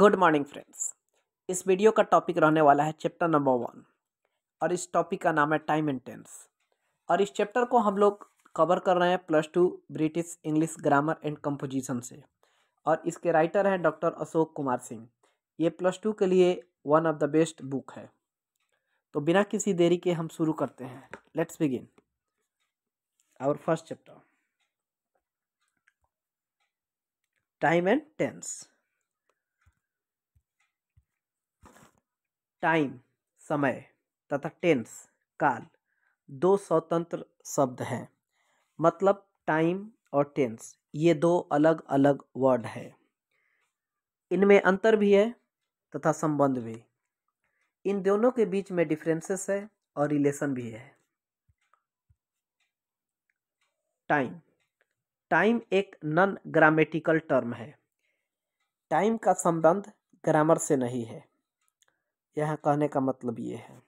Good morning friends इस video का topic रहने वाला है चैप्टर नंबर वन और इस टॉपिक का नाम है टाइम एंड टेंस और इस चैप्टर को हम लोग कवर कर रहे हैं plus two British English grammar and composition से और इसके राइटर हैं डॉक्टर अशोक कुमार सिंह ये प्लस टू के लिए one of the best book है तो बिना किसी देरी के हम शुरू करते हैं let's begin our first chapter time and tense time समय तथा टेंस काल दो स्वतंत्र शब्द हैं मतलब टाइम और टेंस ये दो अलग अलग वर्ड हैं इनमें अंतर भी है तथा संबंध भी इन दोनों के बीच में डिफरेंसेस है और रिलेशन भी है टाइम टाइम एक नॉन ग्रामेटिकल टर्म है टाइम का संबंध ग्रामर से नहीं है यह कहने का मतलब ये है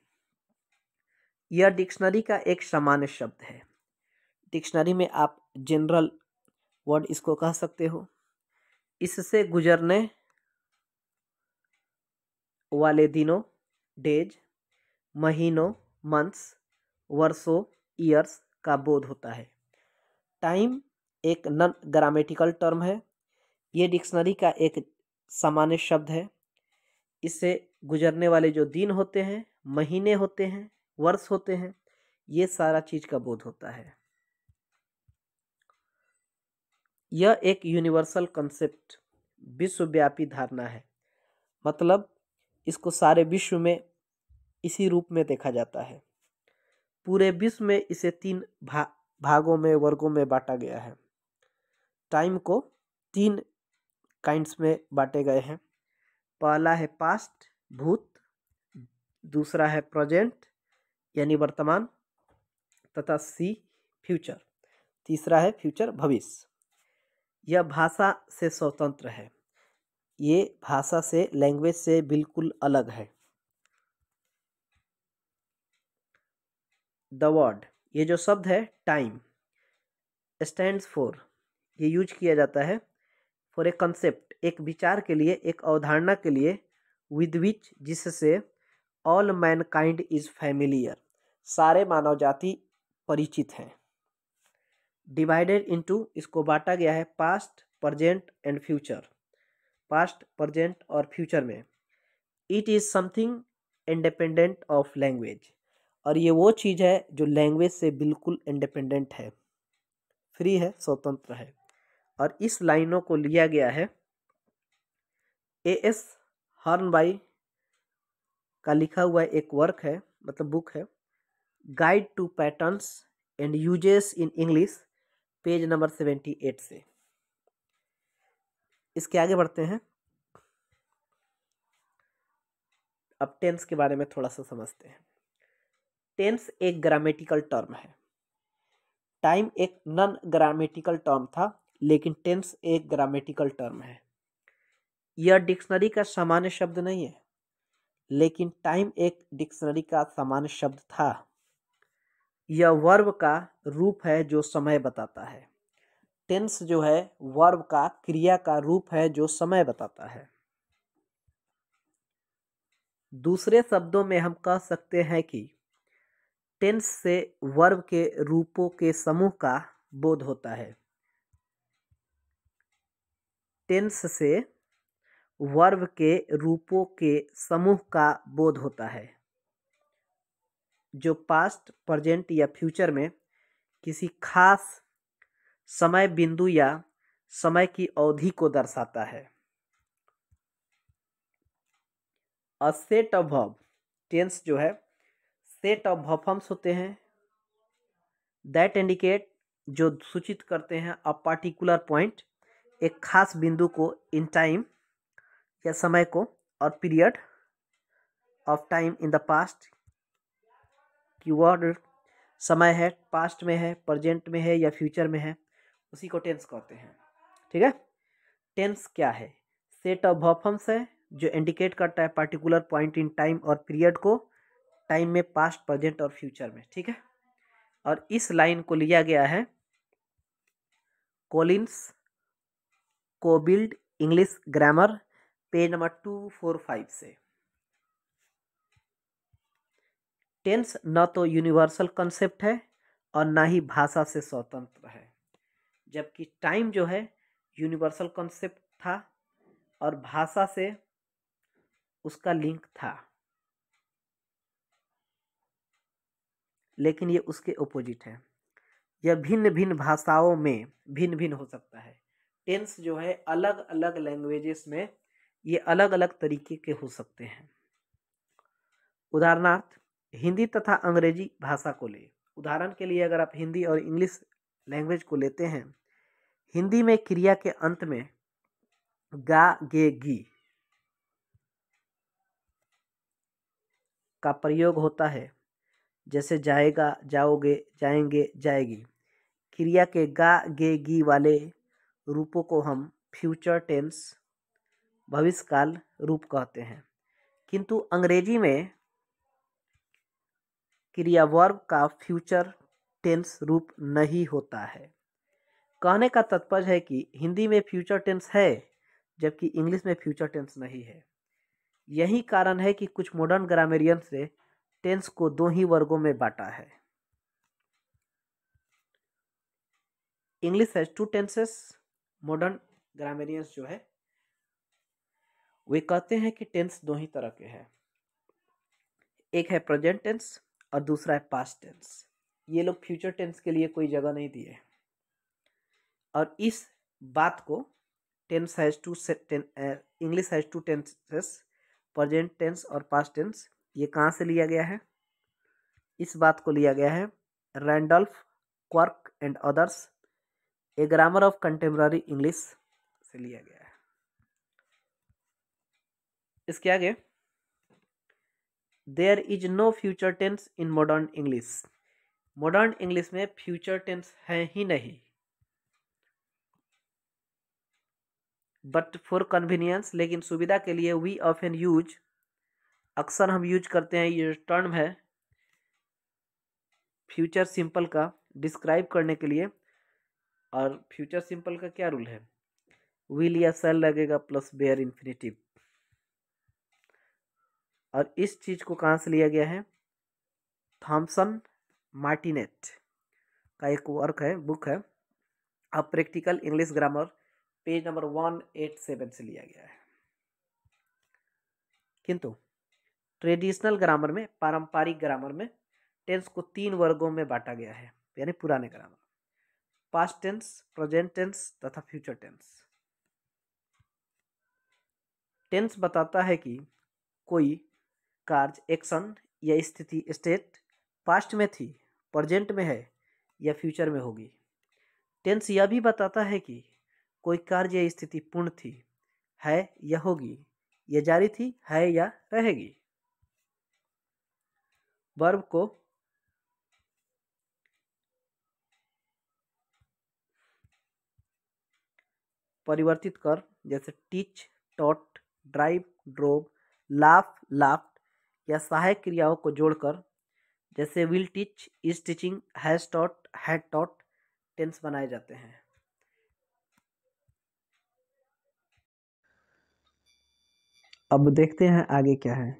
यह डिक्शनरी का एक सामान्य शब्द है डिक्शनरी में आप जनरल वर्ड इसको कह सकते हो इससे गुजरने वाले दिनों डेज महीनों मंथ्स वर्षों ईयर्स का बोध होता है टाइम एक नन ग्रामेटिकल टर्म है ये डिक्शनरी का एक सामान्य शब्द है इससे गुजरने वाले जो दिन होते हैं महीने होते हैं वर्ष होते हैं ये सारा चीज़ का बोध होता है यह एक यूनिवर्सल कंसेप्ट विश्वव्यापी धारणा है मतलब इसको सारे विश्व में इसी रूप में देखा जाता है पूरे विश्व में इसे तीन भा, भागों में वर्गों में बांटा गया है टाइम को तीन काइंड्स में बांटे गए हैं पहला है पास्ट भूत दूसरा है प्रेजेंट यानी वर्तमान तथा सी फ्यूचर तीसरा है फ्यूचर भविष्य यह भाषा से स्वतंत्र है ये भाषा से लैंग्वेज से बिल्कुल अलग है द वर्ड ये जो शब्द है टाइम स्टैंड फॉर ये यूज किया जाता है फॉर ए कंसेप्ट एक विचार के लिए एक अवधारणा के लिए विद विच जिससे ऑल मैनकाइंड इज फैमिलियर सारे मानव जाति परिचित हैं डिवाइडेड इंटू इसको बांटा गया है past present and future past present और फ्यूचर में it is something independent of language और ये वो चीज़ है जो लैंग्वेज से बिल्कुल इंडिपेंडेंट है फ्री है स्वतंत्र है और इस लाइनों को लिया गया है ए एस बाई का लिखा हुआ एक वर्क है मतलब बुक है guide to patterns and usages in English page number seventy eight से इसके आगे बढ़ते हैं अब टेंस के बारे में थोड़ा सा समझते हैं टेंस एक ग्रामेटिकल टर्म है टाइम एक नॉन ग्रामेटिकल टर्म था लेकिन टेंस एक ग्रामेटिकल टर्म है यह डिक्शनरी का सामान्य शब्द नहीं है लेकिन टाइम एक डिक्शनरी का सामान्य शब्द था यह वर्ब का रूप है जो समय बताता है टेंस जो है वर्ब का क्रिया का रूप है जो समय बताता है दूसरे शब्दों में हम कह सकते हैं कि टेंस से वर्ब के रूपों के समूह का बोध होता है टेंस से वर्ब के रूपों के समूह का बोध होता है जो पास्ट प्रेजेंट या फ्यूचर में किसी खास समय बिंदु या समय की अवधि को दर्शाता है a set of verb tense जो है सेट ऑफ वर्ब होते हैं दैट इंडिकेट जो सूचित करते हैं अ पार्टिकुलर पॉइंट एक खास बिंदु को इन टाइम या समय को और period of time in the past की वर्ड समय है पास्ट में है प्रजेंट में है या फ्यूचर में है उसी को टेंस कहते हैं ठीक है टेंस क्या है सेट ऑफ वर्फम्स है जो इंडिकेट करता है पर्टिकुलर पॉइंट इन टाइम और पीरियड को टाइम में पास्ट प्रजेंट और फ्यूचर में ठीक है और इस लाइन को लिया गया है Collins Cobuild English grammar page number two four five से टेंस न तो यूनिवर्सल कंसेप्ट है और ना ही भाषा से स्वतंत्र है जबकि टाइम जो है यूनिवर्सल कंसेप्ट था और भाषा से उसका लिंक था लेकिन ये उसके ओपोजिट है यह भिन्न भिन्न भाषाओं में भिन्न भिन्न हो सकता है टेंस जो है अलग अलग लैंग्वेजेस में ये अलग अलग तरीके के हो सकते हैं उदाहरणार्थ हिंदी तथा अंग्रेजी भाषा को ले उदाहरण के लिए अगर आप हिंदी और इंग्लिश लैंग्वेज को लेते हैं हिंदी में क्रिया के अंत में गा गे गी का प्रयोग होता है जैसे जाएगा जाओगे जाएंगे जाएगी क्रिया के गा गे गी वाले रूपों को हम फ्यूचर टेंस भविष्यकाल रूप कहते हैं किंतु अंग्रेजी में क्रिया वर्ग का फ्यूचर टेंस रूप नहीं होता है कहने का तात्पर्य है कि हिंदी में फ्यूचर टेंस है जबकि इंग्लिश में फ्यूचर टेंस नहीं है यही कारण है कि कुछ मॉडर्न ग्रामेरियन से टेंस को दो ही वर्गों में बांटा है English has two tenses modern grammarians जो है वे कहते हैं कि टेंस दो ही तरह के हैं एक है प्रेजेंट टेंस और दूसरा है पास्ट टेंस ये लोग फ्यूचर टेंस के लिए कोई जगह नहीं दिए और इस बात को tense has two English has two tenses present tense और पास्ट टेंस ये कहाँ से लिया गया है इस बात को लिया गया है Randolph Quirk and others a grammar of contemporary English से लिया गया है इसके आगे there is no future tense in modern English modern English में फ्यूचर टेंस है ही नहीं बट फॉर कन्वीनियंस लेकिन सुविधा के लिए वी ऑफ एन यूज अक्सर हम यूज करते हैं ये टर्म है फ्यूचर सिंपल का डिस्क्राइब करने के लिए और फ्यूचर सिंपल का क्या रूल है विल या सेल लगेगा प्लस बेयर इन्फिनेटिव और इस चीज़ को कहाँ से लिया गया है थॉमसन मार्टिनेट का एक वर्क है बुक है अब practical English grammar page number one eight seven से लिया गया है किंतु ट्रेडिशनल ग्रामर में पारंपरिक ग्रामर में टेंस को तीन वर्गों में बांटा गया है यानी पुराने grammar past tense present tense तथा फ्यूचर टेंस टेंस बताता है कि कोई कार्य एक्शन या स्थिति स्टेट पास्ट में थी प्रेजेंट में है या फ्यूचर में होगी टेंस यह भी बताता है कि कोई कार्य या स्थिति पूर्ण थी है या होगी या जारी थी है या रहेगी वर्ब को परिवर्तित कर जैसे teach taught drive drove laugh laughed या सहायक क्रियाओं को जोड़कर जैसे will teach is teaching has taught had taught tense बनाए जाते हैं अब देखते हैं आगे क्या है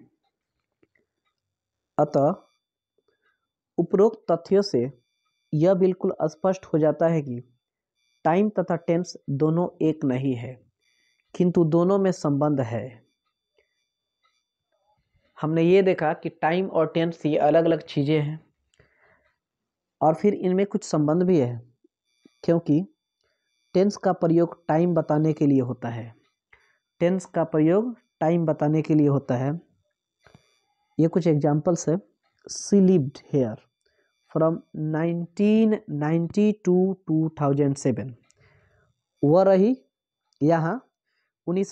अतः उपरोक्त तथ्यों से यह बिल्कुल स्पष्ट हो जाता है कि टाइम तथा टेंस दोनों एक नहीं है किंतु दोनों में संबंध है हमने ये देखा कि टाइम और टेंस ये अलग अलग चीज़ें हैं और फिर इनमें कुछ संबंध भी है क्योंकि टेंस का प्रयोग टाइम बताने के लिए होता है टेंस का प्रयोग टाइम बताने के लिए होता है ये कुछ एग्जाम्पल्स है she lived here from 1990 to 2007 वह रही यहाँ उन्नीस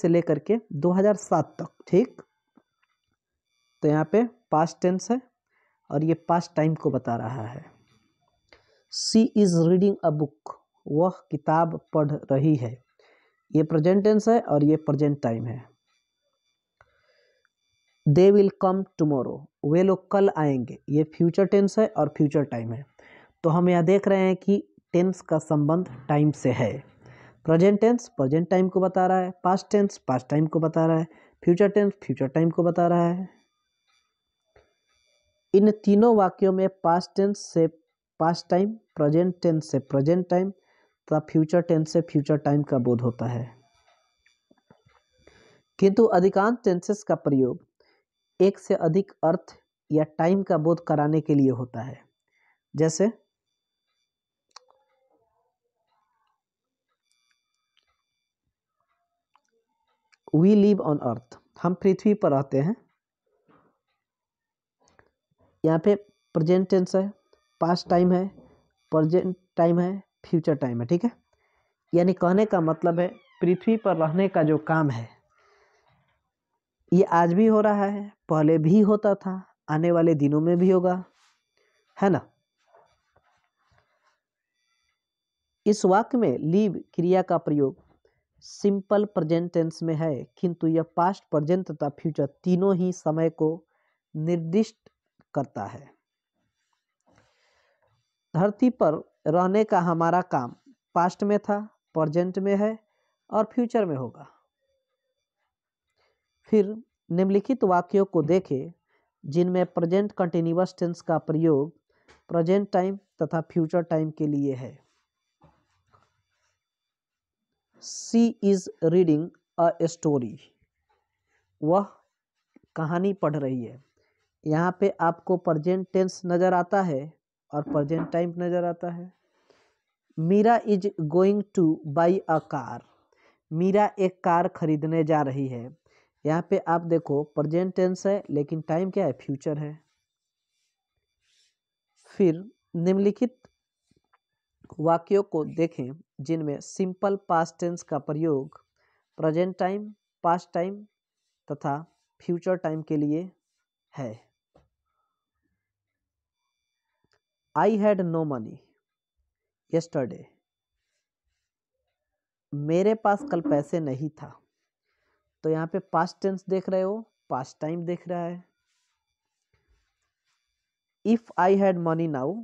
से लेकर के 2007 तक ठीक तो यहाँ पे पास्ट टेंस है और ये पास्ट टाइम को बता रहा है she is reading a book वह किताब पढ़ रही है ये प्रेजेंट टेंस है और ये प्रेजेंट टाइम है दे विल कम टमोरो वे लोग कल आएंगे ये फ्यूचर टेंस है और फ्यूचर टाइम है तो हम यहाँ देख रहे हैं कि टेंस का संबंध टाइम से है प्रेजेंट टेंस प्रजेंट टाइम को बता रहा है पास्ट टेंस पास्ट टाइम को बता रहा है फ्यूचर टेंस फ्यूचर टाइम को बता रहा है इन तीनों वाक्यों में पास्ट टेंस से पास्ट टाइम प्रेजेंट टेंस से प्रेजेंट टाइम तथा फ्यूचर टेंस से फ्यूचर टाइम का बोध होता है किंतु अधिकांश टेंसेस का प्रयोग एक से अधिक अर्थ या टाइम का बोध कराने के लिए होता है जैसे वी लिव ऑन अर्थ हम पृथ्वी पर रहते हैं यहाँ पे प्रेजेंट टेंस है पास्ट टाइम है प्रेजेंट टाइम है फ्यूचर टाइम है ठीक है यानी कहने का मतलब है पृथ्वी पर रहने का जो काम है ये आज भी हो रहा है पहले भी होता था आने वाले दिनों में भी होगा है ना इस वाक्य में लीव क्रिया का प्रयोग सिंपल प्रेजेंट टेंस में है किंतु यह पास्ट प्रेजेंट तथा फ्यूचर तीनों ही समय को निर्दिष्ट करता है धरती पर रहने का हमारा काम पास्ट में था प्रेजेंट में है और फ्यूचर में होगा फिर निम्नलिखित वाक्यों को देखें जिनमें प्रेजेंट कंटिन्यूस टेंस का प्रयोग प्रेजेंट टाइम तथा फ्यूचर टाइम के लिए है she is reading a story वह कहानी पढ़ रही है यहाँ पे आपको प्रेजेंट टेंस नज़र आता है और प्रेजेंट टाइम नज़र आता है Meera is going to buy a car Meera एक कार खरीदने जा रही है यहाँ पे आप देखो प्रजेंट टेंस है लेकिन टाइम क्या है फ्यूचर है फिर निम्नलिखित वाक्यों को देखें जिनमें सिंपल पास्ट टेंस का प्रयोग प्रजेंट टाइम पास्ट टाइम तथा फ्यूचर टाइम के लिए है I had no money yesterday मेरे पास कल पैसे नहीं था तो यहाँ पे पास्ट टेंस देख रहे हो पास्ट टाइम देख रहा है if I had money now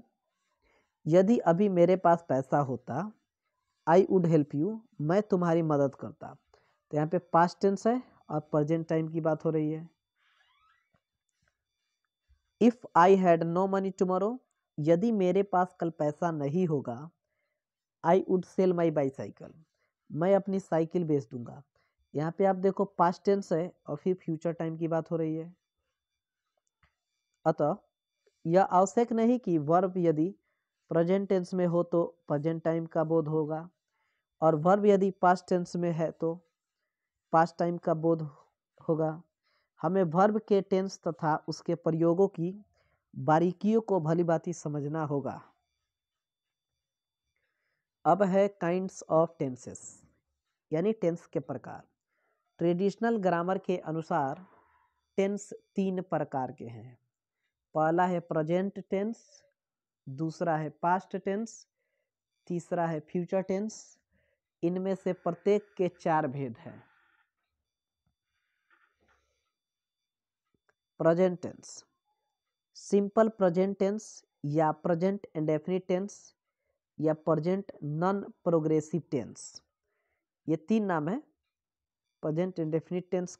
यदि अभी मेरे पास पैसा होता आई वुड हेल्प यू मैं तुम्हारी मदद करता तो यहाँ पे पास्ट टेंस है और प्रेजेंट टाइम की बात हो रही है if I had no money tomorrow यदि मेरे पास कल पैसा नहीं होगा I would sell my bicycle मैं अपनी साइकिल बेच दूंगा यहाँ पे आप देखो पास्ट टेंस है और फिर फ्यूचर टाइम की बात हो रही है अतः यह आवश्यक नहीं कि वर्ब यदि प्रेजेंट टेंस में हो तो प्रेजेंट टाइम का बोध होगा और वर्ब यदि पास्ट टेंस में है तो पास्ट टाइम का बोध होगा हमें वर्ब के टेंस तथा उसके प्रयोगों की बारीकियों को भलीभांति समझना होगा अब है काइंड्स ऑफ टेंसेस यानी टेंस के प्रकार ट्रेडिशनल ग्रामर के अनुसार टेंस तीन प्रकार के हैं पहला है प्रेजेंट टेंस दूसरा है पास्ट टेंस तीसरा है फ्यूचर टेंस इनमें से प्रत्येक के चार भेद हैं present tense simple present tense या प्रेजेंट इंडेफिनिट टेंस या प्रेजेंट नॉन प्रोग्रेसिव टेंस ये तीन नाम है present indefinite tense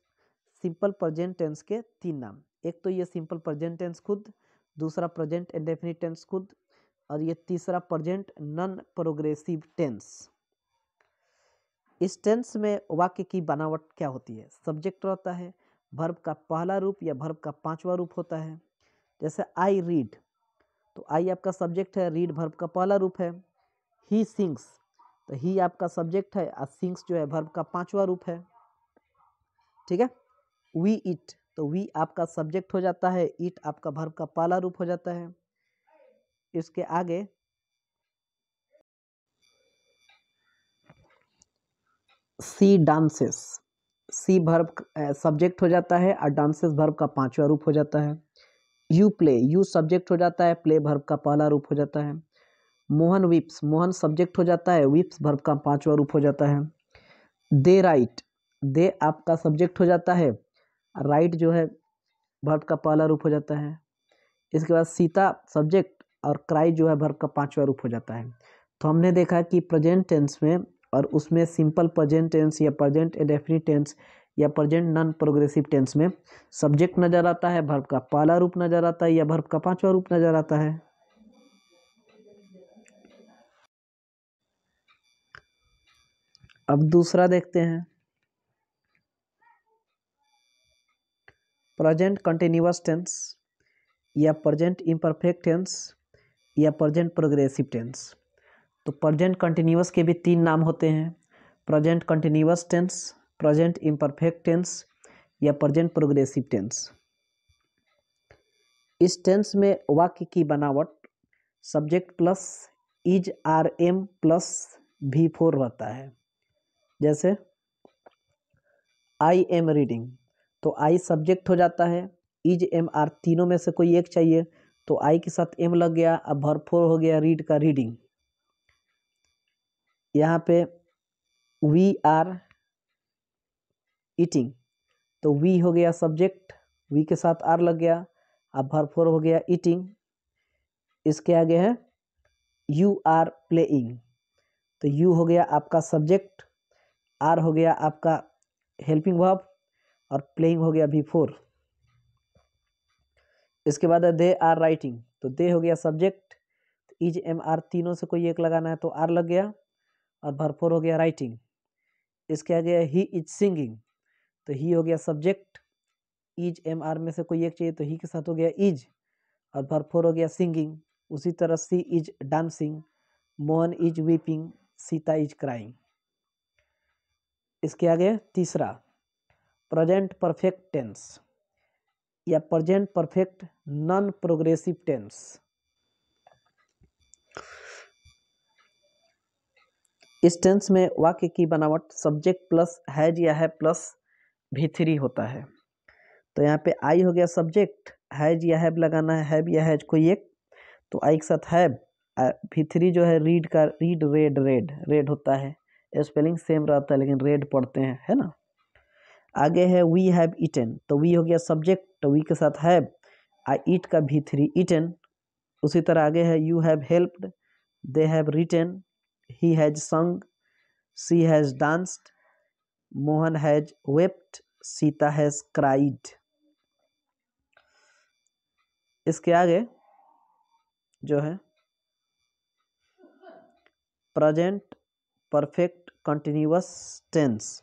simple present tense के तीन नाम एक तो ये सिंपल प्रेजेंट टेंस खुद दूसरा प्रेजेंट एंड डेफिनिट टेंस खुद और ये तीसरा प्रेजेंट नॉन प्रोग्रेसिव टेंस इस टेंस में वाक्य की बनावट क्या होती है सब्जेक्ट रहता है भर्ब का पहला रूप या भर्ब का पांचवा रूप होता है जैसे आई रीड तो आई आपका सब्जेक्ट है रीड भर्ब का पहला रूप है ही सिंग्स तो ही आपका सब्जेक्ट है और सिंग्स जो है भर्ब का पांचवा रूप है ठीक है वी इट तो वी आपका सब्जेक्ट हो जाता है इट आपका भर्व का पाला रूप हो जाता है इसके आगे she dances she verb subject हो जाता है और डांसेस भर्व का पांचवा रूप हो जाता है यू प्ले यू सब्जेक्ट हो जाता है प्ले भर्व का पहला रूप हो जाता है मोहन विप्स मोहन सब्जेक्ट हो जाता है विप्स भर्व का पांचवा रूप हो जाता है दे राइट दे आपका सब्जेक्ट हो जाता है राइट जो है वर्ब का पहला रूप हो जाता है इसके बाद सीता सब्जेक्ट और क्राई जो है वर्ब का पांचवा रूप हो जाता है तो हमने देखा कि प्रजेंट टेंस में और उसमें सिंपल प्रजेंट टेंस या प्रजेंट डेफिनिट टेंस या प्रजेंट नॉन प्रोग्रेसिव टेंस में सब्जेक्ट नज़र आता है वर्ब का पहला रूप नज़र आता है या वर्ब का पांचवा रूप नज़र आता है अब दूसरा देखते हैं प्रेजेंट कंटिन्यूस टेंस या प्रेजेंट इम्परफेक्ट टेंस या प्रेजेंट प्रोग्रेसिव टेंस तो प्रेजेंट कंटिन्यूस के भी तीन नाम होते हैं present continuous tense present imperfect tense या प्रेजेंट प्रोग्रेसिव टेंस इस टेंस में वाक्य की बनावट subject plus is are am plus V four रहता है जैसे आई एम रीडिंग तो आई सब्जेक्ट हो जाता है इज एम आर तीनों में से कोई एक चाहिए तो आई के साथ एम लग गया अब भर फोर हो गया रीड का रीडिंग यहाँ पे वी आर ईटिंग तो वी हो गया सब्जेक्ट वी के साथ आर लग गया अब भर फोर हो गया ईटिंग इसके आगे है यू आर प्लेइंग तो यू हो गया आपका सब्जेक्ट आर हो गया आपका हेल्पिंग वर्ब और प्लेइंग हो गया भी फोर इसके बाद दे आर राइटिंग तो दे हो गया सब्जेक्ट तो इज एम आर तीनों से कोई एक लगाना है तो आर लग गया और फोर हो गया राइटिंग इसके आ गया ही इज सिंगिंग तो ही हो गया सब्जेक्ट इज एम आर में से कोई एक चाहिए तो ही के साथ हो गया इज और भरफोर हो गया सिंगिंग उसी तरह she is dancing Mohan is weeping Sita is crying इसके आगे तीसरा प्रेजेंट परफेक्ट टेंस या present perfect non progressive tense इस टेंस में वाक्य की बनावट सब्जेक्ट प्लस हैज या है प्लस भी थ्री होता है तो यहाँ पे आई हो गया सब्जेक्ट हैज या हैब लगाना है हैब या हैज कोई एक तो आई के साथ हैब भी थ्री जो है रीड का रीड रेड रेड रेड होता है स्पेलिंग सेम रहता है लेकिन रेड पढ़ते हैं है ना आगे है वी हैव ईटन तो वी हो गया सब्जेक्ट तो वी के साथ हैव आई ईट का भी थ्री ईटन उसी तरह आगे है you have helped they have written he has sung she has danced Mohan has wept Sita has cried इसके आगे जो है प्रेजेंट परफेक्ट कंटिन्यूस टेंस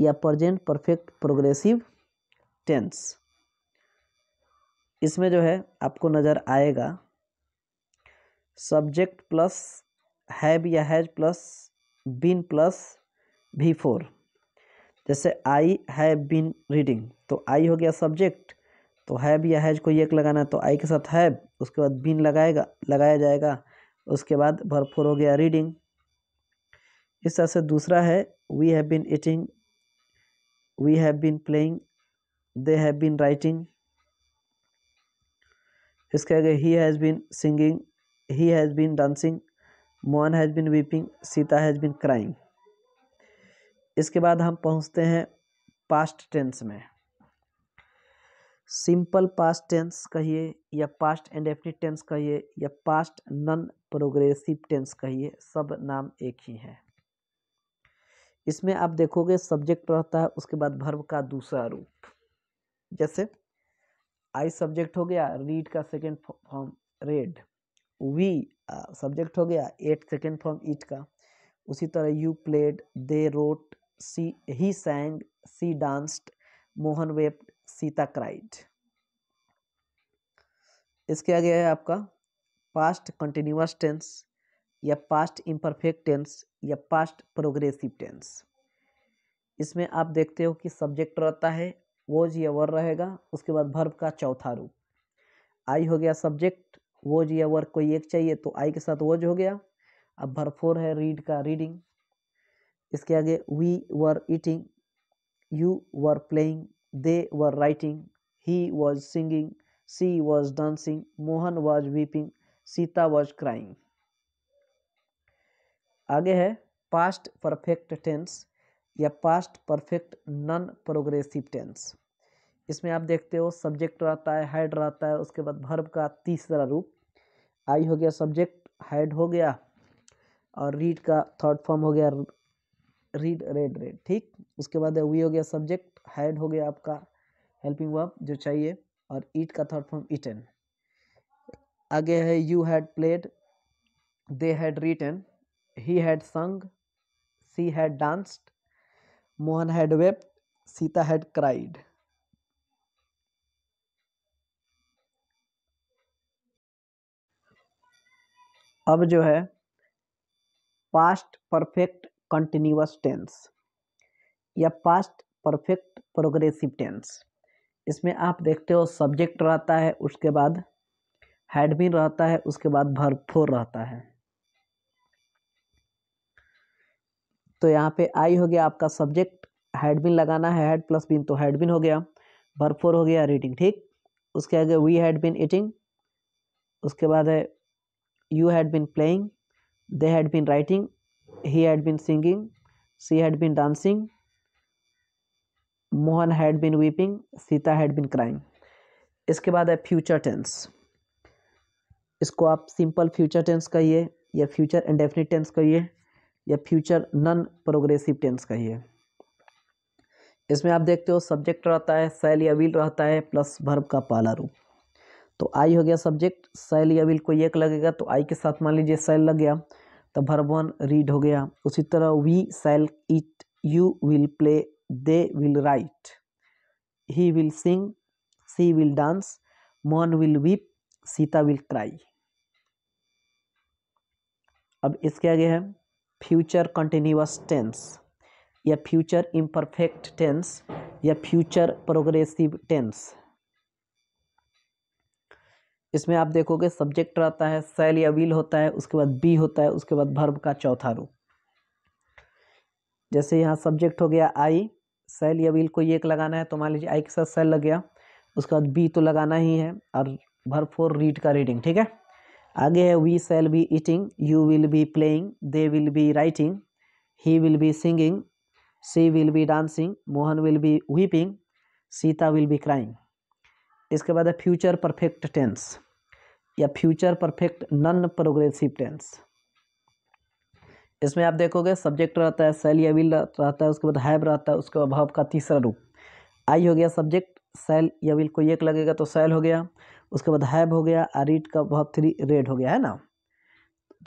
या प्रजेंट परफेक्ट प्रोग्रेसिव टेंस इसमें जो है आपको नज़र आएगा सब्जेक्ट प्लस हैव या has plus been plus V four जैसे आई हैव बीन रीडिंग तो आई हो गया सब्जेक्ट तो हैव या हैज को एक लगाना है तो आई के साथ हैव उसके बाद बीन लगाएगा लगाया जाएगा उसके बाद भरपूर हो गया रीडिंग इस तरह से दूसरा है we have been eating we have been playing they have been writing इसके आगे he has been singing he has been dancing Mohan has been weeping Sita has been crying इसके बाद हम पहुँचते हैं पास्ट टेंस में सिंपल पास्ट टेंस कहिए या पास्ट एंड एफिनिट टेंस कहिए या पास्ट नॉन प्रोग्रेसिव टेंस कहिए सब नाम एक ही है इसमें आप देखोगे सब्जेक्ट रहता है उसके बाद भर्व का दूसरा रूप जैसे आई सब्जेक्ट हो गया रीड का second form read we subject हो गया एट सेकेंड फॉर्म ईट का उसी तरह you played they wrote she he sang she danced Mohan wept Sita cried इसके आगे है आपका पास्ट कंटिन्यूस टेंस या पास्ट इम्परफेक्ट टेंस या पास्ट प्रोग्रेसिव टेंस इसमें आप देखते हो कि सब्जेक्ट रहता है वोज या वर रहेगा उसके बाद भर्व का चौथा रूप आई हो गया सब्जेक्ट वोज या वर कोई एक चाहिए तो आई के साथ वोज हो गया अब भर फोर है रीड का रीडिंग इसके आगे we were eating you were playing they were writing he was singing she was dancing Mohan was weeping Sita was crying आगे है पास्ट परफेक्ट टेंस या past perfect non progressive tense इसमें आप देखते हो सब्जेक्ट रहता है हेड रहता है उसके बाद भर्ब का तीसरा रूप आई हो गया सब्जेक्ट हेड हो गया और रीड का थर्ड फॉर्म हो गया रीड रेड रेड ठीक उसके बाद वी हो गया सब्जेक्ट हेड हो गया आपका हेल्पिंग वर्ब जो चाहिए और ईट का थर्ड फॉर्म ईटन आगे है you had played they had written He had sung, she had danced, Mohan had wept, Sita had cried. अब जो है पास्ट परफेक्ट कंटिन्यूस टेंस या पास्ट परफेक्ट प्रोग्रेसिव टेंस इसमें आप देखते हो सब्जेक्ट रहता है उसके बाद हैडमिन रहता है उसके बाद भरपूर रहता है तो यहाँ पे आई हो गया आपका सब्जेक्ट हेडबिन लगाना है हेड प्लस बिन तो हेडबिन हो गया वर्ब फोर हो गया रीडिंग ठीक उसके आगे वी हैड बिन ईटिंग उसके बाद है you had been playing they had been writing he had been singing she had been dancing Mohan had been weeping Sita had been crying इसके बाद है फ्यूचर टेंस इसको आप सिंपल फ्यूचर टेंस कहिए या फ्यूचर इंडेफिनिट टेंस कहिए या फ्यूचर नॉन प्रोग्रेसिव टेंस कहिए इसमें आप देखते हो सब्जेक्ट रहता है सेल या विल रहता है प्लस वर्ब का पाला रूप तो आई हो गया सब्जेक्ट सेल या विल को एक लगेगा तो आई के साथ मान लीजिए सेल लग गया तो वर्ब वन रीड हो गया उसी तरह we shall eat you will play they will write he will sing she will dance Mohan will weep Sita will cry अब इसके आगे है फ्यूचर कंटिन्यूस टेंस या फ्यूचर इम्परफेक्ट टेंस या फ्यूचर प्रोग्रेसिव टेंस इसमें आप देखोगे सब्जेक्ट रहता है सेल या विल होता है उसके बाद बी होता है उसके बाद भर्ब का चौथा रूप जैसे यहाँ सब्जेक्ट हो गया आई सेल या विल को ये एक लगाना है तो मान लीजिए आई के साथ सेल लग गया उसके बाद बी तो लगाना ही है और भर्ब फोर रीड का रीडिंग ठीक है आगे है we shall be eating you will be playing they will be writing he will be singing she will be dancing Mohan will be weeping Sita will be crying इसके बाद है फ्यूचर परफेक्ट टेंस या future perfect non progressive tense इसमें आप देखोगे subject रहता है cell या विल रहता है उसके बाद हैब रहता है उसके अभाव का तीसरा रूप आई हो गया सब्जेक्ट सेल या विल को एक लगेगा तो सेल हो गया उसके बाद हैव हो गया आर इट का वह थ्री रेड हो गया है ना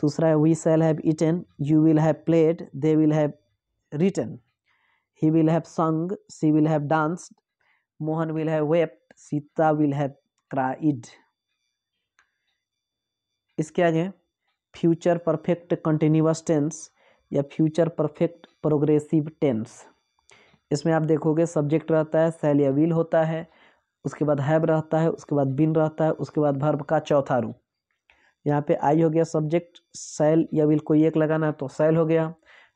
दूसरा है we shall have eaten you will have played they will have written he will have sung she will have danced Mohan will have wept Sita will have cried इसके आगे फ्यूचर परफेक्ट कंटिन्यूस टेंस या future perfect progressive tense इसमें आप देखोगे subject रहता है cell या will होता है उसके बाद हैब रहता है उसके बाद बिन रहता है उसके बाद भर्ब का चौथा रूप यहाँ पे आई हो गया सब्जेक्ट सेल या विल कोई एक लगाना है तो सेल हो गया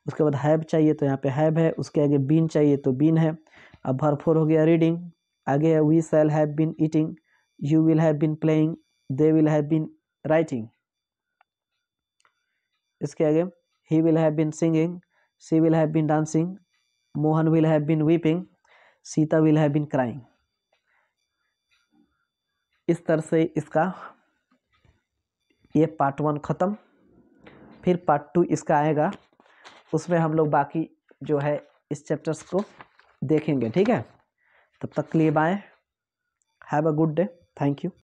उसके बाद हैब चाहिए तो यहाँ पे हैब है उसके आगे बिन चाहिए तो बिन है अब फोर हो गया रीडिंग आगे है we shall have been eating you will have been playing they will have been writing इसके आगे he will have been singing she will have been dancing Mohan will have been weeping Sita will have been crying इस तरह से इसका ये part one ख़त्म फिर part two इसका आएगा उसमें हम लोग बाकी जो है इस चैप्टर्स को देखेंगे ठीक है तब तक के लिए bye have a good day thank you